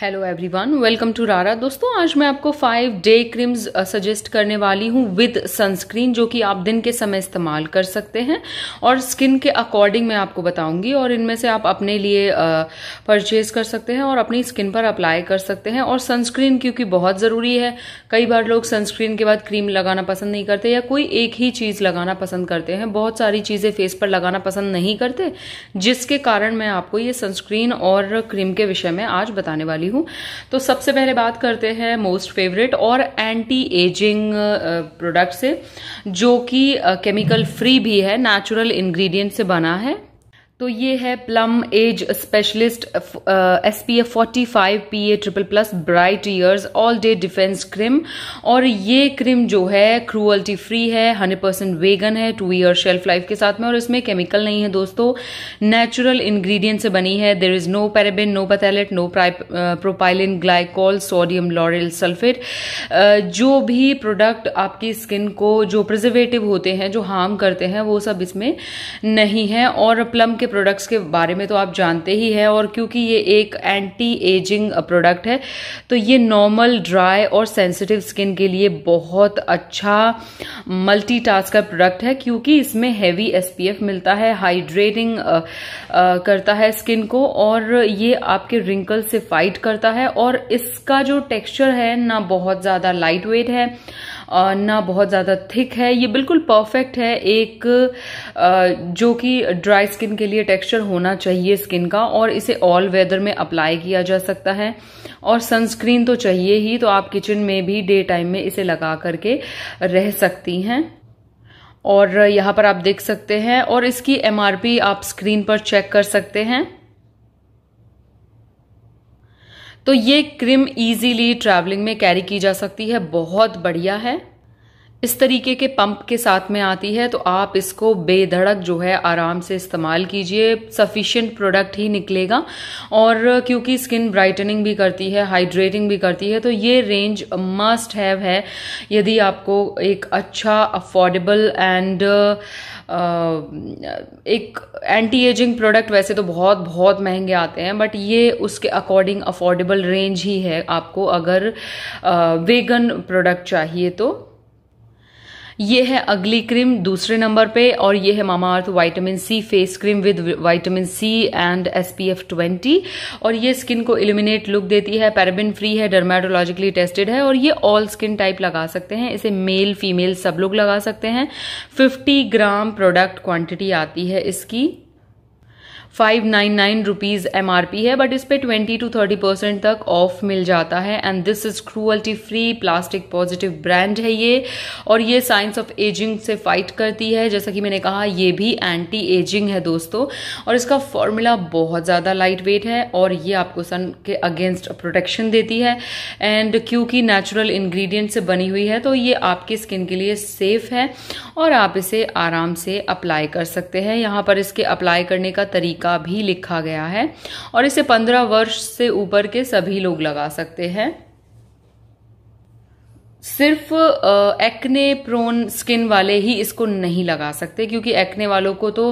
hello everyone welcome to रारा दोस्तों आज मैं आपको फाइव डे क्रीम्स सजेस्ट करने वाली हूँ विद सनस्क्रीन जो कि आप दिन के समय इस्तेमाल कर सकते हैं और स्किन के अकॉर्डिंग मैं आपको बताऊंगी और इनमें से आप अपने लिए परचेज uh, कर सकते हैं और अपनी स्किन पर अप्लाई कर सकते हैं और सनस्क्रीन क्योंकि बहुत ज़रूरी है कई बार लोग सनस्क्रीन के बाद क्रीम लगाना पसंद नहीं करते या कोई एक ही चीज़ लगाना पसंद करते हैं बहुत सारी चीज़ें फेस पर लगाना पसंद नहीं करते जिसके कारण मैं आपको ये सनस्क्रीन और क्रीम के विषय में आज बताने वाली वाली हूँ तो सबसे पहले बात करते हैं मोस्ट फेवरेट और एंटी एजिंग प्रोडक्ट से जो कि केमिकल फ्री भी है नेचुरल इंग्रेडिएंट से बना है तो ये है plum age specialist S P F forty five P A triple plus bright years all day defence cream और ये क्रीम जो है क्रूअल्टी फ्री है हंड्रेड परसेंट वेगन है टू ईयर शेल्फ लाइफ के साथ में और इसमें केमिकल नहीं है दोस्तों नेचुरल इंग्रेडिएंट से बनी है there is no paraben no phthalate no propylene glycol sodium lauryl sulphate जो भी प्रोडक्ट आपकी स्किन को जो प्रिजर्वेटिव होते हैं जो हार्म करते हैं वो सब इसमें नहीं है और प्लम के प्रोडक्ट्स के बारे में तो आप जानते ही हैं और क्योंकि ये एक एंटी एजिंग प्रोडक्ट है तो ये नॉर्मल ड्राई और सेंसिटिव स्किन के लिए बहुत अच्छा मल्टी का प्रोडक्ट है क्योंकि इसमें हैवी एसपीएफ मिलता है हाइड्रेटिंग करता है स्किन को और ये आपके रिंकल से फाइट करता है और इसका जो टेक्सचर है ना बहुत ज़्यादा लाइट वेट है और ना बहुत ज़्यादा थिक है ये बिल्कुल परफेक्ट है एक जो कि ड्राई स्किन के लिए टेक्सचर होना चाहिए स्किन का और इसे ऑल वेदर में अप्लाई किया जा सकता है और सनस्क्रीन तो चाहिए ही तो आप किचन में भी डे टाइम में इसे लगा करके रह सकती हैं और यहाँ पर आप देख सकते हैं और इसकी एमआरपी आप स्क्रीन पर चेक कर सकते हैं तो ये क्रीम इजीली ट्रैवलिंग में कैरी की जा सकती है बहुत बढ़िया है इस तरीके के पंप के साथ में आती है तो आप इसको बेधड़क जो है आराम से इस्तेमाल कीजिए सफिशिएंट प्रोडक्ट ही निकलेगा और क्योंकि स्किन ब्राइटनिंग भी करती है हाइड्रेटिंग भी करती है तो ये रेंज मस्ट हैव है यदि आपको एक अच्छा अफोर्डेबल एंड एक एंटी एजिंग प्रोडक्ट वैसे तो बहुत बहुत महंगे आते हैं बट ये उसके अकॉर्डिंग अफोर्डेबल रेंज ही है आपको अगर वेगन प्रोडक्ट चाहिए तो ये है अगली क्रीम दूसरे नंबर पे और ये है mama earth vitamin C face cream with vitamin C and S P F twenty और ये स्किन को इल्यूमिनेट लुक देती है पैराबिन फ्री है डर्मेटोलॉजिकली टेस्टेड है और ये ऑल स्किन टाइप लगा सकते हैं इसे मेल फीमेल सब लोग लगा सकते हैं फिफ्टी ग्राम प्रोडक्ट क्वांटिटी आती है इसकी five nine nine rupees M R P है बट इस पर ट्वेंटी टू थर्टी परसेंट तक ऑफ मिल जाता है and this is cruelty free plastic positive brand है ये और ये साइंस ऑफ एजिंग से फाइट करती है जैसा कि मैंने कहा ये भी एंटी एजिंग है दोस्तों और इसका फॉर्मूला बहुत ज़्यादा लाइट वेट है और ये आपको सन के अगेंस्ट प्रोटेक्शन देती है एंड क्योंकि नेचुरल इन्ग्रीडियंट से बनी हुई है तो ये आपकी स्किन के लिए सेफ है और आप इसे आराम से अप्लाई कर सकते हैं यहाँ पर इसके अप्लाई करने का तरीका टीका भी लिखा गया है और इसे पंद्रह वर्ष से ऊपर के सभी लोग लगा सकते हैं सिर्फ एक्ने प्रोन स्किन वाले ही इसको नहीं लगा सकते क्योंकि एक्ने वालों को तो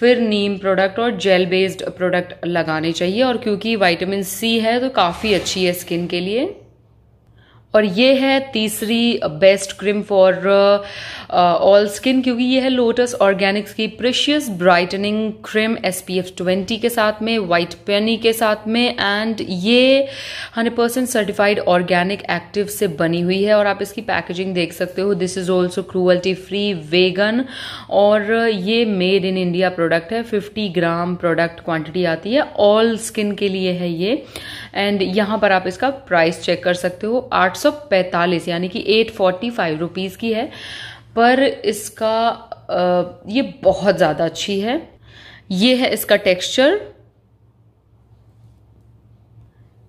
फिर नीम प्रोडक्ट और जेल बेस्ड प्रोडक्ट लगाने चाहिए और क्योंकि विटामिन सी है तो काफ़ी अच्छी है स्किन के लिए और ये है तीसरी best cream for all skin क्योंकि ये है लोटस ऑर्गेनिक्स की precious brightening cream S P F twenty के साथ में वाइट पेनी के साथ में एंड ये hundred percent certified organic active से बनी हुई है और आप इसकी पैकेजिंग देख सकते हो this is also cruelty free vegan और ये मेड इन इंडिया प्रोडक्ट है फिफ्टी ग्राम प्रोडक्ट क्वांटिटी आती है ऑल स्किन के लिए है ये एंड यहाँ पर आप इसका प्राइस चेक कर सकते हो आठ 845 यानी कि 845 फोर्टी की है पर इसका ये बहुत ज़्यादा अच्छी है ये है इसका टेक्सचर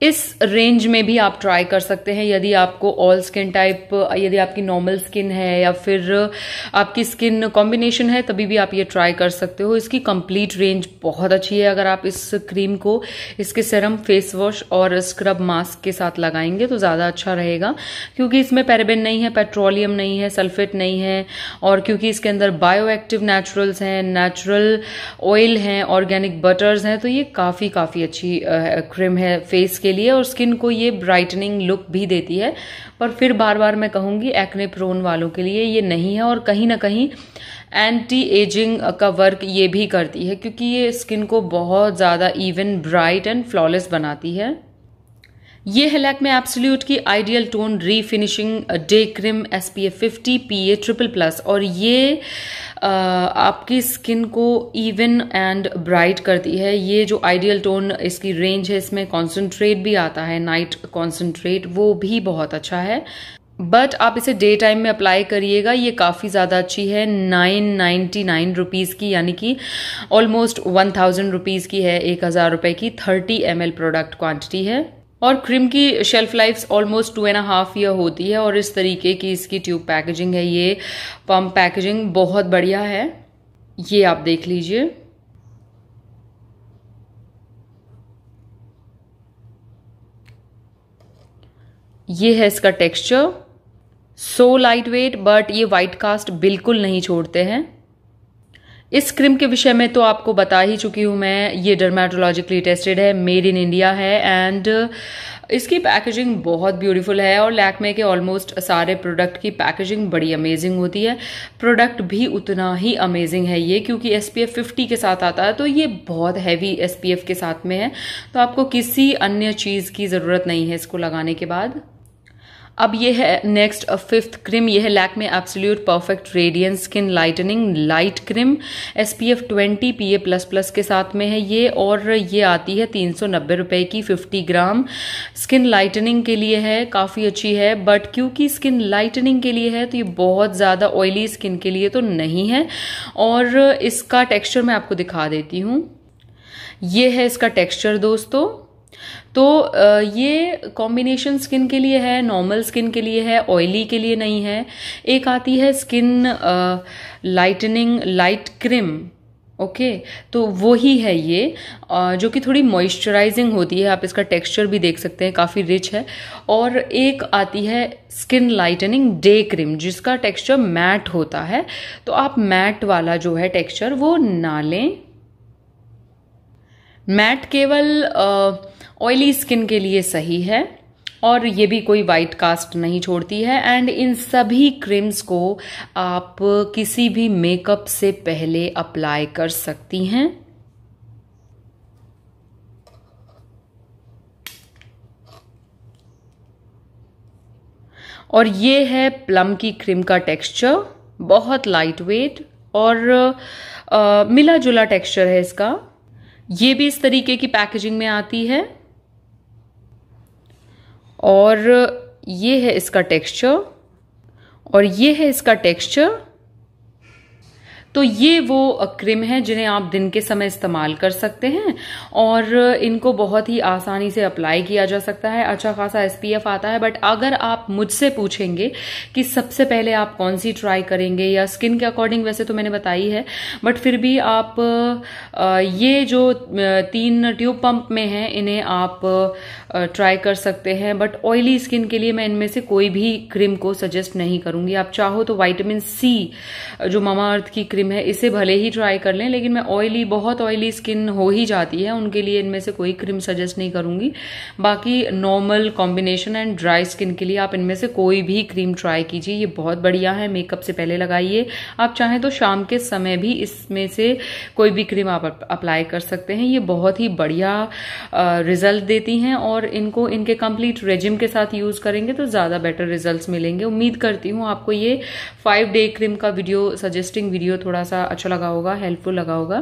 इस रेंज में भी आप ट्राई कर सकते हैं यदि आपको ऑल स्किन टाइप यदि आपकी नॉर्मल स्किन है या फिर आपकी स्किन कॉम्बिनेशन है तभी भी आप ये ट्राई कर सकते हो इसकी कंप्लीट रेंज बहुत अच्छी है अगर आप इस क्रीम को इसके सिरम फेस वॉश और स्क्रब मास्क के साथ लगाएंगे तो ज़्यादा अच्छा रहेगा क्योंकि इसमें पैराबिन नहीं है पेट्रोलियम नहीं है सल्फेट नहीं है और क्योंकि इसके अंदर बायो एक्टिव नेचुरल्स हैं नेचुरल ऑयल हैं ऑर्गेनिक बटर्स हैं तो ये काफ़ी काफ़ी अच्छी क्रीम है फेस के लिए और स्किन को ये ब्राइटनिंग लुक भी देती है पर फिर बार बार मैं कहूँगी एक्ने प्रोन वालों के लिए ये नहीं है और कहीं ना कहीं एंटी एजिंग का वर्क ये भी करती है क्योंकि ये स्किन को बहुत ज़्यादा इवन ब्राइट एंड फ्लॉलेस बनाती है ये है लैक में एप्सल्यूट की ideal tone refinishing day cream S P F fifty P A triple plus और ये आ, आपकी स्किन को इवन एंड ब्राइट करती है ये जो आइडियल टोन इसकी रेंज है इसमें कॉन्सेंट्रेट भी आता है नाइट कॉन्सेंट्रेट वो भी बहुत अच्छा है बट आप इसे डे टाइम में अप्लाई करिएगा ये काफ़ी ज़्यादा अच्छी है नाइन नाइन्टी नाइन रुपीज़ की यानी कि ऑलमोस्ट वन थाउजेंड रुपीज़ की है एक हज़ार रुपये की thirty M L product quantity है और क्रीम की shelf life almost two and half year होती है और इस तरीके की इसकी ट्यूब पैकेजिंग है ये पम्प पैकेजिंग बहुत बढ़िया है ये आप देख लीजिए ये है इसका texture so light weight but ये व्हाइट कास्ट बिल्कुल नहीं छोड़ते हैं इस क्रीम के विषय में तो आपको बता ही चुकी हूँ मैं ये डर्माटोलॉजिकली टेस्टेड है मेड इन इंडिया है एंड uh, इसकी पैकेजिंग बहुत ब्यूटीफुल है और लैकमे के ऑलमोस्ट सारे प्रोडक्ट की पैकेजिंग बड़ी अमेजिंग होती है प्रोडक्ट भी उतना ही अमेजिंग है ये क्योंकि एस पी के साथ आता है तो ये बहुत हैवी एस के साथ में है तो आपको किसी अन्य चीज़ की ज़रूरत नहीं है इसको लगाने के बाद अब ये है नेक्स्ट फिफ्थ क्रीम ये है Lakme absolute perfect radiance skin lightening light cream S P F twenty P A plus plus के साथ में है ये और ये आती है तीन सौ नब्बे रुपये की फिफ्टी ग्राम स्किन लाइटनिंग के लिए है काफ़ी अच्छी है बट क्योंकि स्किन लाइटनिंग के लिए है तो ये बहुत ज़्यादा ऑयली स्किन के लिए तो नहीं है और इसका टेक्स्चर मैं आपको दिखा देती हूँ ये है इसका टेक्स्चर दोस्तों तो ये कॉम्बिनेशन स्किन के लिए है नॉर्मल स्किन के लिए है ऑयली के लिए नहीं है एक आती है skin lightening light cream okay okay, तो वो ही है ये जो कि थोड़ी मॉइस्चराइजिंग होती है आप इसका टेक्सचर भी देख सकते हैं काफ़ी रिच है और एक आती है स्किन लाइटनिंग डे क्रीम जिसका टेक्सचर मैट होता है तो आप मैट वाला जो है टेक्सचर वो ना लें मैट केवल ऑयली स्किन के लिए सही है और ये भी कोई वाइट कास्ट नहीं छोड़ती है एंड इन सभी क्रीम्स को आप किसी भी मेकअप से पहले अप्लाई कर सकती हैं और ये है प्लम की क्रीम का टेक्सचर बहुत लाइट वेट और आ, मिला जुला टेक्सचर है इसका ये भी इस तरीके की पैकेजिंग में आती है और ये है इसका टेक्सचर और ये है इसका टेक्सचर तो ये वो क्रीम है जिन्हें आप दिन के समय इस्तेमाल कर सकते हैं और इनको बहुत ही आसानी से अप्लाई किया जा सकता है अच्छा खासा एसपीएफ आता है बट अगर आप मुझसे पूछेंगे कि सबसे पहले आप कौन सी ट्राई करेंगे या स्किन के अकॉर्डिंग वैसे तो मैंने बताई है बट फिर भी आप ये जो तीन ट्यूब पंप में है इन्हें आप ट्राई कर सकते हैं बट ऑयली स्किन के लिए मैं इनमें से कोई भी क्रीम को सजेस्ट नहीं करूंगी आप चाहो तो वाइटामिन सी जो मामा अर्थ की क्रीम क्रीम है इसे भले ही ट्राई कर लें लेकिन मैं ऑयली बहुत ऑयली स्किन हो ही जाती है उनके लिए इनमें से कोई क्रीम सजेस्ट नहीं करूंगी बाकी normal combination and dry skin के लिए आप इनमें से कोई भी क्रीम ट्राई कीजिए ये बहुत बढ़िया है मेकअप से पहले लगाइए आप चाहें तो शाम के समय भी इसमें से कोई भी क्रीम आप अप्लाई कर सकते हैं ये बहुत ही बढ़िया रिजल्ट देती हैं और इनको इनके कंप्लीट रेजिम के साथ यूज़ करेंगे तो ज़्यादा बेटर रिजल्ट मिलेंगे उम्मीद करती हूँ आपको ये फाइव डे क्रीम का वीडियो सजेस्टिंग वीडियो थोड़ा थोड़ा सा अच्छा लगा होगा हेल्पफुल लगा होगा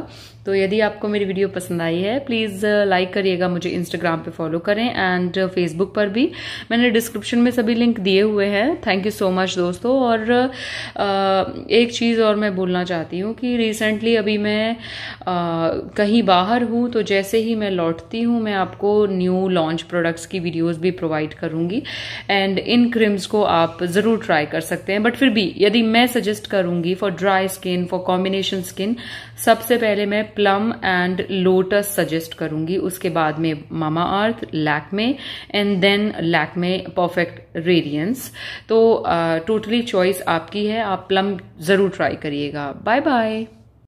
तो यदि आपको मेरी वीडियो पसंद आई है प्लीज़ लाइक uh, करिएगा मुझे इंस्टाग्राम पे फॉलो करें एंड फेसबुक uh, पर भी मैंने डिस्क्रिप्शन में सभी लिंक दिए हुए हैं थैंक यू सो मच दोस्तों और uh, एक चीज़ और मैं बोलना चाहती हूँ कि रिसेंटली अभी मैं कहीं बाहर हूँ तो जैसे ही मैं लौटती हूँ मैं आपको न्यू लॉन्च प्रोडक्ट्स की वीडियोज़ भी प्रोवाइड करूँगी एंड इन क्रीम्स को आप ज़रूर ट्राई कर सकते हैं बट फिर भी यदि मैं सजेस्ट करूँगी for dry skin for combination skin सबसे पहले मैं प्लम एंड लोटस सजेस्ट करूंगी उसके बाद में mama earth Lakme and then Lakme perfect radiance तो टोटली uh, चॉइस आपकी है आप प्लम जरूर ट्राई करिएगा बाय बाय